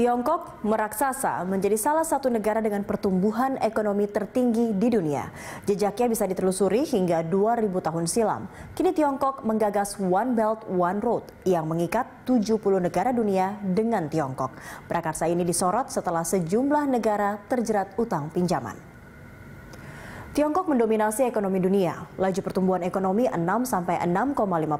Tiongkok meraksasa menjadi salah satu negara dengan pertumbuhan ekonomi tertinggi di dunia. Jejaknya bisa ditelusuri hingga 2000 tahun silam. Kini Tiongkok menggagas One Belt One Road yang mengikat 70 negara dunia dengan Tiongkok. Prakarsa ini disorot setelah sejumlah negara terjerat utang pinjaman. Tiongkok mendominasi ekonomi dunia. Laju pertumbuhan ekonomi 6 6,5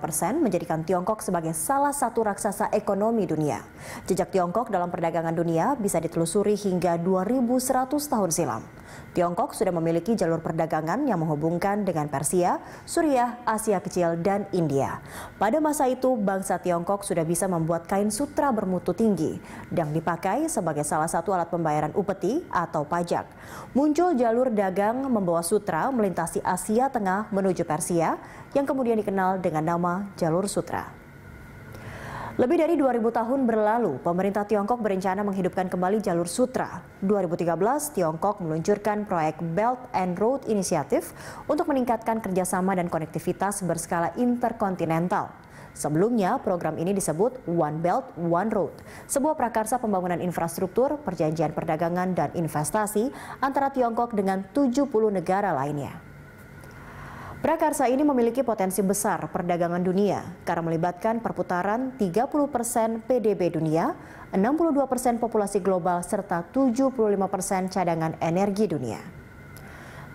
persen menjadikan Tiongkok sebagai salah satu raksasa ekonomi dunia. Jejak Tiongkok dalam perdagangan dunia bisa ditelusuri hingga 2100 tahun silam. Tiongkok sudah memiliki jalur perdagangan yang menghubungkan dengan Persia, Suriah, Asia Kecil, dan India. Pada masa itu, bangsa Tiongkok sudah bisa membuat kain sutra bermutu tinggi dan dipakai sebagai salah satu alat pembayaran upeti atau pajak. Muncul jalur dagang membawa Sutra melintasi Asia Tengah menuju Persia yang kemudian dikenal dengan nama Jalur Sutra. Lebih dari 2000 tahun berlalu, pemerintah Tiongkok berencana menghidupkan kembali jalur sutra. 2013, Tiongkok meluncurkan proyek Belt and Road Initiative untuk meningkatkan kerjasama dan konektivitas berskala interkontinental. Sebelumnya, program ini disebut One Belt, One Road, sebuah prakarsa pembangunan infrastruktur, perjanjian perdagangan, dan investasi antara Tiongkok dengan 70 negara lainnya. Prakarsa ini memiliki potensi besar perdagangan dunia karena melibatkan perputaran 30% PDB dunia, 62% populasi global, serta 75% cadangan energi dunia.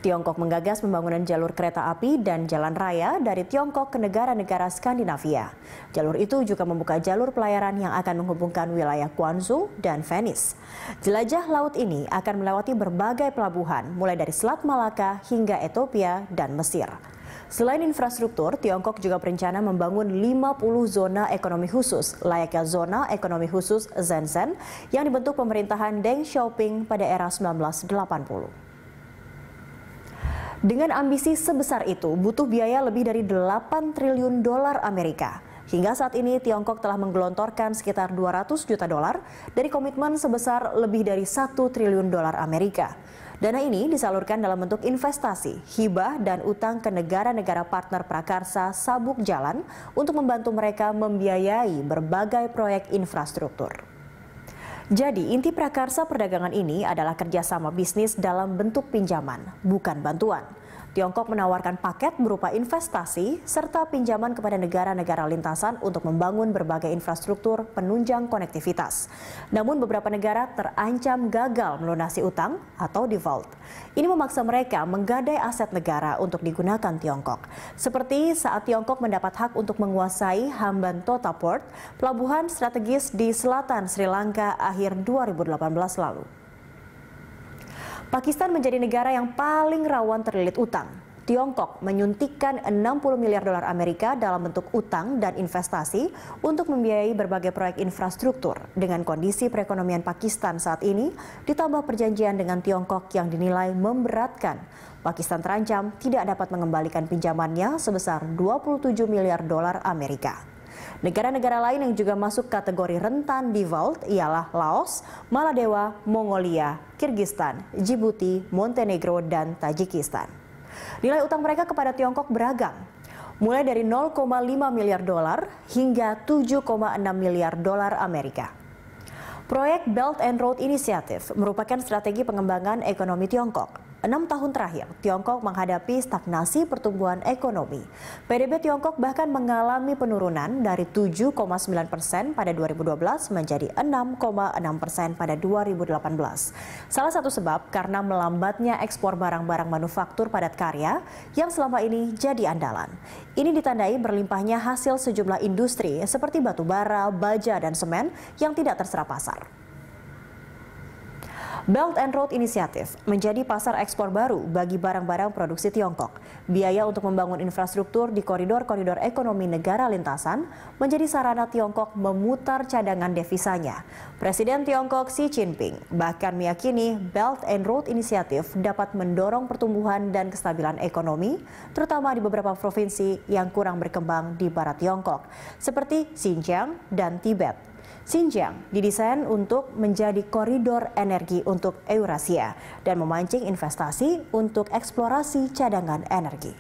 Tiongkok menggagas pembangunan jalur kereta api dan jalan raya dari Tiongkok ke negara-negara Skandinavia. Jalur itu juga membuka jalur pelayaran yang akan menghubungkan wilayah Guangzhou dan Venice. Jelajah laut ini akan melewati berbagai pelabuhan, mulai dari Selat Malaka hingga Ethiopia dan Mesir. Selain infrastruktur, Tiongkok juga berencana membangun 50 zona ekonomi khusus, layaknya zona ekonomi khusus Shenzhen yang dibentuk pemerintahan Deng Xiaoping pada era 1980. Dengan ambisi sebesar itu, butuh biaya lebih dari 8 triliun dolar Amerika. Hingga saat ini, Tiongkok telah menggelontorkan sekitar 200 juta dolar dari komitmen sebesar lebih dari 1 triliun dolar Amerika. Dana ini disalurkan dalam bentuk investasi, hibah, dan utang ke negara-negara partner prakarsa sabuk jalan untuk membantu mereka membiayai berbagai proyek infrastruktur. Jadi inti prakarsa perdagangan ini adalah kerjasama bisnis dalam bentuk pinjaman, bukan bantuan. Tiongkok menawarkan paket berupa investasi serta pinjaman kepada negara-negara lintasan untuk membangun berbagai infrastruktur penunjang konektivitas. Namun beberapa negara terancam gagal melunasi utang atau default. Ini memaksa mereka menggadai aset negara untuk digunakan Tiongkok. Seperti saat Tiongkok mendapat hak untuk menguasai Hambantota Port, pelabuhan strategis di selatan Sri Lanka akhir 2018 lalu. Pakistan menjadi negara yang paling rawan terlilit utang. Tiongkok menyuntikkan 60 miliar dolar Amerika dalam bentuk utang dan investasi untuk membiayai berbagai proyek infrastruktur. Dengan kondisi perekonomian Pakistan saat ini, ditambah perjanjian dengan Tiongkok yang dinilai memberatkan, Pakistan terancam tidak dapat mengembalikan pinjamannya sebesar 27 miliar dolar Amerika. Negara-negara lain yang juga masuk kategori rentan di default ialah Laos, Maladewa, Mongolia, Kirgistan, Djibouti, Montenegro, dan Tajikistan. Nilai utang mereka kepada Tiongkok beragam, mulai dari 0,5 miliar dolar hingga 7,6 miliar dolar Amerika. Proyek Belt and Road Initiative merupakan strategi pengembangan ekonomi Tiongkok Enam tahun terakhir, Tiongkok menghadapi stagnasi pertumbuhan ekonomi. PDB Tiongkok bahkan mengalami penurunan dari 7,9 persen pada 2012 menjadi 6,6 persen pada 2018. Salah satu sebab karena melambatnya ekspor barang-barang manufaktur padat karya yang selama ini jadi andalan. Ini ditandai berlimpahnya hasil sejumlah industri seperti batu bara, baja, dan semen yang tidak terserap pasar. Belt and Road Initiative menjadi pasar ekspor baru bagi barang-barang produksi Tiongkok. Biaya untuk membangun infrastruktur di koridor-koridor ekonomi negara lintasan menjadi sarana Tiongkok memutar cadangan devisanya. Presiden Tiongkok Xi Jinping bahkan meyakini Belt and Road Initiative dapat mendorong pertumbuhan dan kestabilan ekonomi, terutama di beberapa provinsi yang kurang berkembang di barat Tiongkok, seperti Xinjiang dan Tibet. Xinjiang didesain untuk menjadi koridor energi untuk Eurasia dan memancing investasi untuk eksplorasi cadangan energi.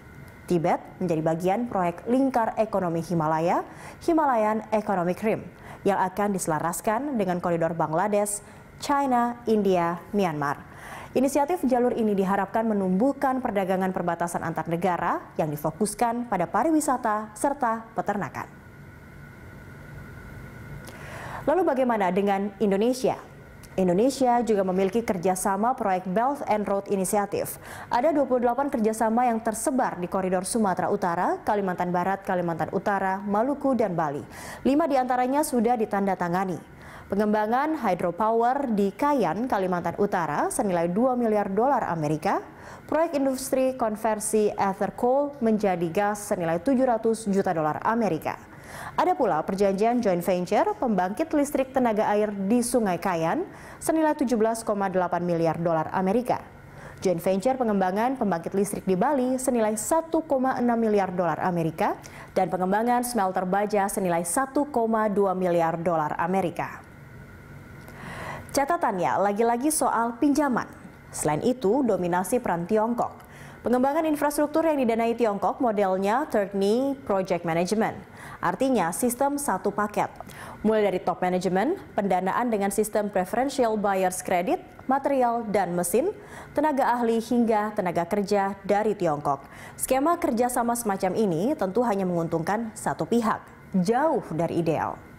Tibet menjadi bagian proyek lingkar ekonomi Himalaya, Himalayan Economic Rim, yang akan diselaraskan dengan koridor Bangladesh, China, India, Myanmar. Inisiatif jalur ini diharapkan menumbuhkan perdagangan perbatasan antar negara yang difokuskan pada pariwisata serta peternakan. Lalu bagaimana dengan Indonesia? Indonesia juga memiliki kerjasama proyek Belt and Road Initiative. Ada 28 kerjasama yang tersebar di koridor Sumatera Utara, Kalimantan Barat, Kalimantan Utara, Maluku, dan Bali. Lima diantaranya sudah ditandatangani. Pengembangan hydropower di Kayan, Kalimantan Utara senilai 2 miliar dolar Amerika. Proyek industri konversi ether coal menjadi gas senilai 700 juta dolar Amerika ada pula perjanjian joint venture pembangkit listrik tenaga air di Sungai Kayan senilai 17,8 miliar dolar Amerika. Joint venture pengembangan pembangkit listrik di Bali senilai 1,6 miliar dolar Amerika dan pengembangan smelter baja senilai 1,2 miliar dolar Amerika. Catatannya lagi-lagi soal pinjaman. Selain itu, dominasi peran Tiongkok. Pengembangan infrastruktur yang didanai Tiongkok modelnya Third Knee Project Management, artinya sistem satu paket. Mulai dari top management, pendanaan dengan sistem preferential buyer's credit, material dan mesin, tenaga ahli hingga tenaga kerja dari Tiongkok. Skema kerjasama semacam ini tentu hanya menguntungkan satu pihak, jauh dari ideal.